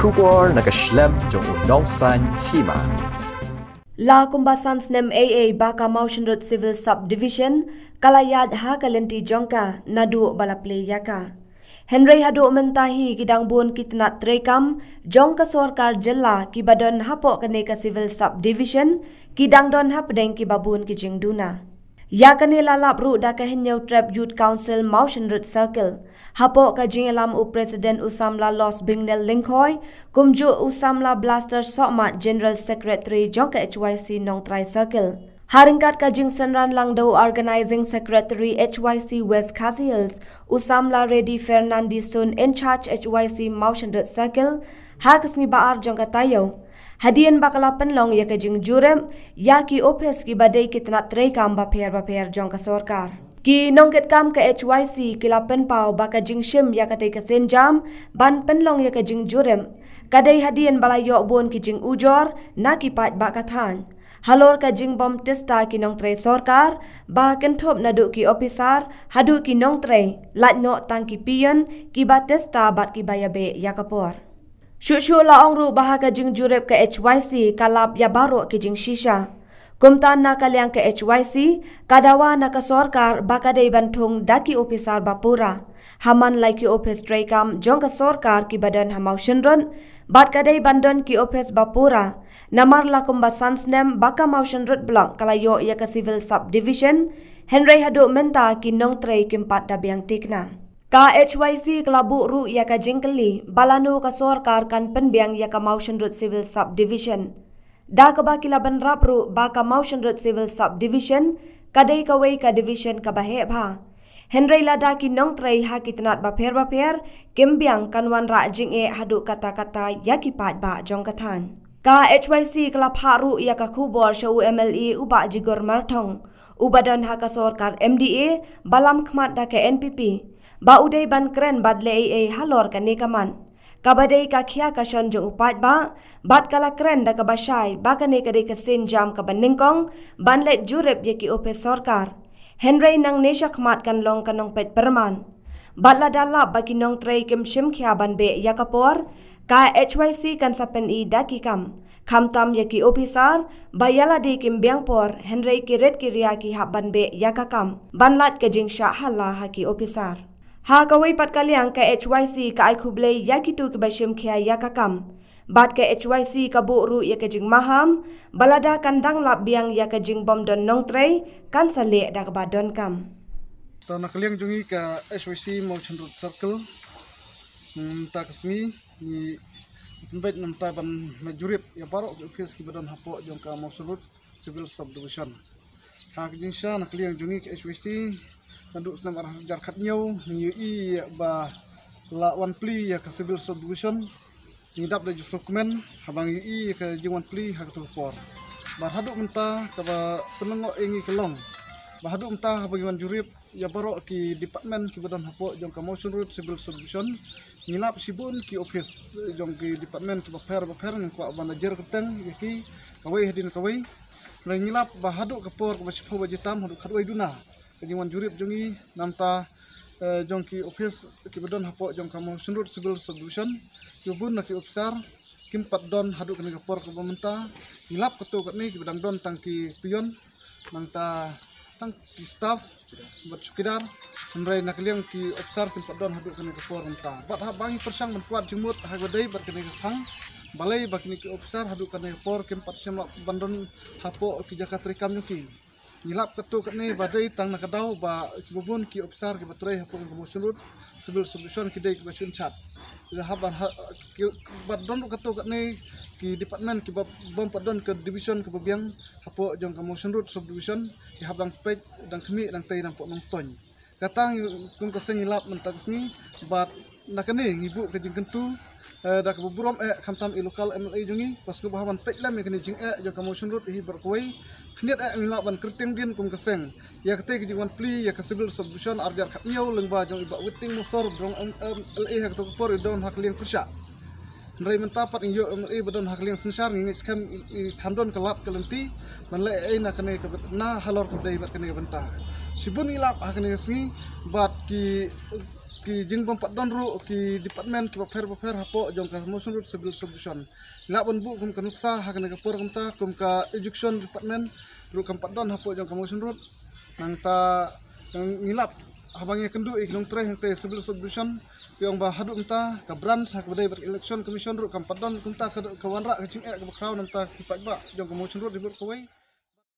Trubor nagaslem jong unong san hima. La AA Baka Civil Subdivision kalayad ha kalenti jongka nadu balapleya ka. Henry hadu mentahi gidang bun kitna trekam jong ka sorkar jella ki badon civil subdivision kidang don hap deng babun ki duna. Yakani lalabru da kahinyo trap youth council motion root circle. Hapo kajingalam u president Usamla Los Bingnel Linkhoi, kumju Usamla Blaster Sokmat General Secretary Jongka HYC Nong Trai Circle. Haringkat kajing senran langdo organizing secretary HYC West Kasihils, Usamla Reddy Fernandisun in charge HYC motion root circle, hakas ngibaar jongka tayo hadian bakala penlong ya kajing jurem ya ki opes ki badai kitna trei kam ba pher ba jong ka sorkar ki nongket kam ka hyc kila pau, bakal ba jing shim ya ka te jam ban penlong ya ka jing jurem kadai hadian balai yok bon ki jing ujor na ki pat ba ka halor ka jing bom testa ki nong trei sorkar ba ken thop na du ki officer hadu ki nong trei lat no tang ki pian ki ba testa bat ki ba ya be ya Syuk-syuk la ongru bahaga jing jurep ke HYC kalab ya baru ke jing shisha. Kumtan na kaliang ke HYC, kadawa na ke sorkar baka day bantung daki opisar bapura. Haman laiki opis trekam jong ke sorkar ki badan hamau shenron, bat day bandon ki opis bapura. Namar la kumba sansnem baka mau shenrut blok kalayo ya ke civil subdivision, Henry Haduk menta ki nong trekim da dabiang tikna. Ka HYC Kelabu Ru ya ka jingkeli, balanu ka sorkar kan penbiang ya ka Motion Road Civil Subdivision. Da ka ba kilaban rap ru ba ka Motion Road Civil Subdivision, ka day ka way ka division ka ba heb ha. Henry lada ki nong trey ha ki tenat ba per ba per, kembiang kan wan ra jing e haduk kata-kata ya ki pat ba jong katan. Ka HYC Kelab Haru ya ka kubor show MLE uba jigor martong, uba don ha ka MDA, balam khmat da ke NPP ba udai ban kren badle ei ei halor ka ne kaman kabadei ka khia ka shon jo upaj ba bat kala kren da ka ba shai ba ka ne kare ka sin jam ka banning kong ban le jurep ye ki ope sarkar henry nang ne shak kan long ka nong pet perman badla dala ba ki nong trei kem shim khia ban be yakapor ka hyc kan sapen e da ki kam tam ye ki opisar bayala de kim por henry ki red ki ria ki haban be yakakam banlat ke jingsha hala ha ki opisar ha kawai pat kaliang ka HYC ka ai khublei yakitu ki basim khia yakakam bat ka HYC ka bu ru yak jing maham balada kandang lap biang yak jing bom don nong trei kan sale da ka badon kam to na kaliang jungi ka HYC mo chandru circle mm ta kasmi ni bet nam ta ban majurip ya paro ukis ki badon hapo jong ka mo civil subdivision ha jing sha na kaliang jungi ka HYC nanduk senam arah jarkat nyau menyui ya e, ba la wan pli ya ke civil solution ngidap de dokumen habang yui e, ke jiwan pli hak tu por bar haduk menta ke penengok ingi kelong bar haduk menta ha, bagiman jurip ya baru ki departemen ki badan hapo jong ka motion road civil solution ngilap sibun ki office jong ki departemen ki bapher bapher ng kwa manager keteng ya ki kawai hadin kawai Rengilap bahaduk kepor kepada sepuluh bajitam hidup kadu ayduna jangan jurip jengi namta eh, jongki office kibadon hapo jong kamu sunrut civil solution kibun naki upsar kim pat don hadu kami ke por kebementa ngilap ketu ni kibadang don tangki pion nangta tangki staff buat sekedar hendrai nak liang ki upsar kim pat don haduk kami ke por menta bat ha bangi persang menkuat jemut ha gadai bat kami ke balai bagi kami ke haduk hadu kami ke por kim pat semak bandon hapo ki jakat rekam jongki hilap ketuk ni badai tang nak kedau ba cubun ki opsar ha, ki baterai hapun ke musulut sebil solution kita ikut ke musul chat ya hab ki badon ketuk kat ni ki department ki bom padon ke division ke pebiang hapo jong ke motion route sub division ki hab dang pek dang kemi dang tai dang pok stone datang kum ke sing hilap mentak sini bat nak ni ibu kejeng jeng kentu Eh, dak buburam e eh, khamtam i lokal ml e jungi pasku bahawan peklam e kini jing e eh, jo kamotion road hi berkuai khniat e mila ban kerting din kum kaseng ya kete ki jingwan pli ya ka civil solution ar jar khmiyo lengba jong iba witting musor drong ml e hak tok por don hak lieng kursa Rai mentapat yang yuk MLA badan hak liang sensar ngingit sekam kandun kelap kelenti menlai ai nak kena na halor kedai bat kena bentar sibun ilap hak ni si bat ki ki jing bom pat ru ki department ki pafer pafer hapo jong ka motion route civil solution la bon bu kum kanuksa ha kana ka por kum ta kum ka education department ru kam pat hapo jong ka motion route nang ta nang ngilap habang ye kendu ik nong trai te civil solution yang bahadu kum ta ka branch ha kada ber election commission ru kam pat don kum ta ka wanra ka chim e ka crown nang ta ki pat ba jong ka motion route ribur ko wei